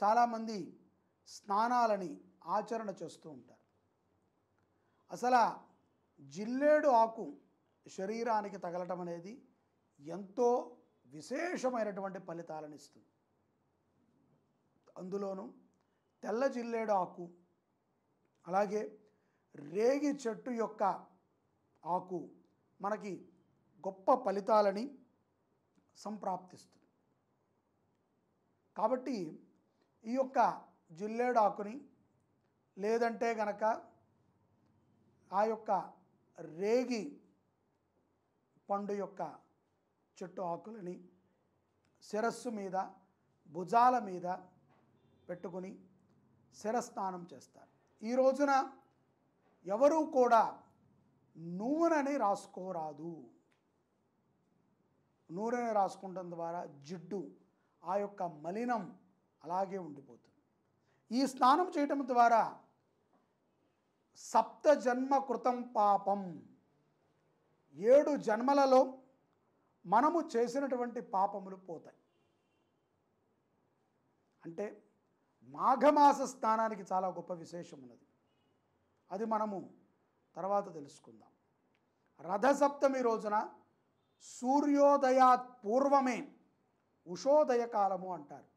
చాలామంది స్నానాలని ఆచరణ చేస్తూ ఉంటారు అసలు జిల్లేడు ఆకు శరీరానికి తగలటం అనేది ఎంతో విశేషమైనటువంటి ఫలితాలను ఇస్తుంది అందులోనూ తెల్ల జిల్లేడు ఆకు అలాగే రేగి చెట్టు యొక్క ఆకు మనకి గొప్ప ఫలితాలని సంప్రాప్తిస్తుంది కాబట్టి ఈ యొక్క జిల్లేడాకుని లేదంటే గనక ఆ యొక్క రేగి పండు యొక్క చెట్టు ఆకులని శిరస్సు మీద భుజాల మీద పెట్టుకుని శిరస్నానం చేస్తారు ఈ రోజున ఎవరూ కూడా నూనెని రాసుకోరాదు నూనెని రాసుకోవడం ద్వారా జిడ్డు ఆ యొక్క మలినం అలాగే ఉండిపోతుంది ఈ స్నానం చేయటం ద్వారా సప్త జన్మ కృతం పాపం ఏడు జన్మలలో మనము చేసినటువంటి పాపములు పోతాయి అంటే మాఘమాస స్నానానికి చాలా గొప్ప విశేషం ఉన్నది అది మనము తర్వాత తెలుసుకుందాం రథసప్తమి రోజున సూర్యోదయాత్ పూర్వమే ఉషోదయ కాలము అంటారు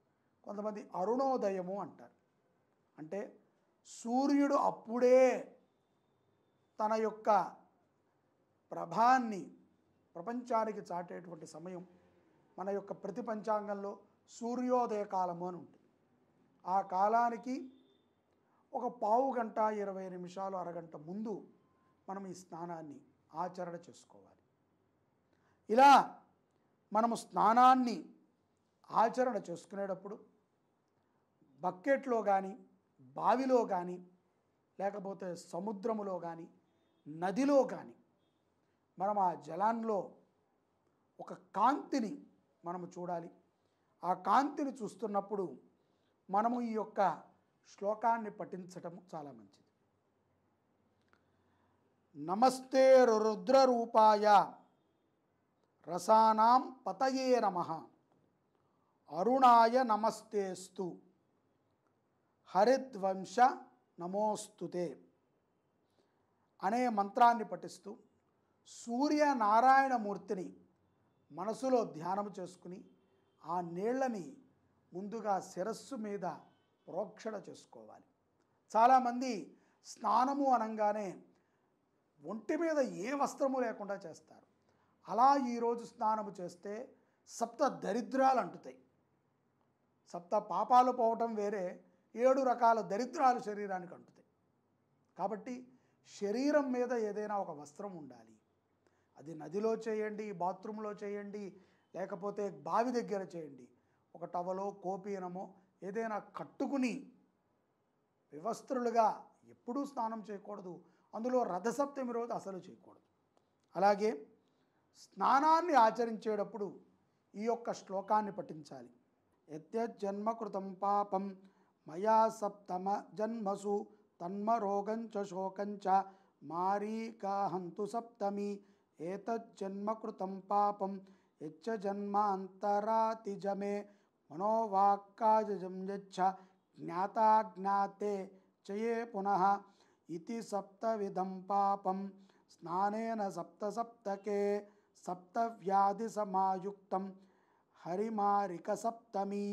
కొంతమంది అరుణోదయము అంటారు అంటే సూర్యుడు అప్పుడే తన యొక్క ప్రభాన్ని ప్రపంచానికి చాటేటువంటి సమయం మన యొక్క ప్రతి పంచాంగంలో సూర్యోదయ కాలము అని ఉంటుంది ఆ కాలానికి ఒక పావు గంట ఇరవై నిమిషాలు అరగంట ముందు మనం ఈ స్నానాన్ని ఆచరణ చేసుకోవాలి ఇలా మనము స్నానాన్ని ఆచరణ చేసుకునేటప్పుడు బకెట్లో కానీ బావిలో కానీ లేకపోతే సముద్రములో కానీ నదిలో కానీ మనం ఆ జలాల్లో ఒక కాంతిని మనము చూడాలి ఆ కాంతిని చూస్తున్నప్పుడు మనము ఈ యొక్క శ్లోకాన్ని పఠించటం చాలా మంచిది నమస్తే రుద్రరూపాయ రసానాం పతయే నమ అరుణాయ నమస్తేస్తు హరిద్వంశ నమోస్తుతే అనే మంత్రాన్ని పఠిస్తూ నారాయణమూర్తిని మనసులో ధ్యానం చేసుకుని ఆ నీళ్లని ముందుగా శిరస్సు మీద ప్రోక్షణ చేసుకోవాలి చాలామంది స్నానము అనగానే ఒంటి మీద ఏ వస్త్రము లేకుండా చేస్తారు అలా ఈరోజు స్నానము చేస్తే సప్త దరిద్రాలు అంటుతాయి సప్త పాపాలు పోవటం వేరే ఏడు రకాల దరిద్రాలు శరీరానికి అంటుతాయి కాబట్టి శరీరం మీద ఏదైనా ఒక వస్త్రం ఉండాలి అది నదిలో చేయండి బాత్రూంలో చేయండి లేకపోతే బావి దగ్గర చేయండి ఒక టవలో కోపీనమో ఏదైనా కట్టుకుని వివస్త్రులుగా ఎప్పుడూ స్నానం చేయకూడదు అందులో రథసప్తమి రోజు అసలు చేయకూడదు అలాగే స్నానాన్ని ఆచరించేటప్పుడు ఈ యొక్క శ్లోకాన్ని పఠించాలి यद्यज्जन्मकृतं पापं मया सप्तमजन्मसु तन्मरोगञ्च शोकञ्च मारीकाहन्तु सप्तमी एतज्जन्मकृतं पापं यच्च जन्मान्तरातिजमे मनोवाक्काजं यच्छ ज्ञाता ज्ञाते च पुनः इति सप्तविधं पापं स्नानेन सप्तसप्तके सप्तव्याधिसमायुक्तं హరిమారిక సప్తమి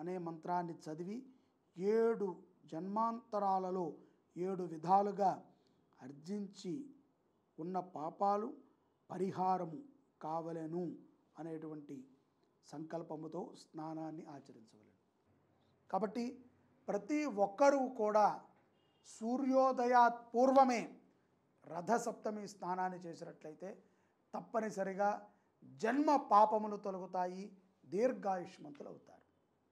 అనే మంత్రాన్ని చదివి ఏడు జన్మాంతరాలలో ఏడు విధాలుగా అర్జించి ఉన్న పాపాలు పరిహారము కావలను అనేటువంటి సంకల్పముతో స్నానాన్ని ఆచరించవలను కాబట్టి ప్రతి ఒక్కరూ కూడా సూర్యోదయాత్ పూర్వమే రథసప్తమి స్నానాన్ని చేసినట్లయితే తప్పనిసరిగా జన్మ పాపములు తొలగుతాయి దీర్ఘాయుష్మంతులు అవుతాయి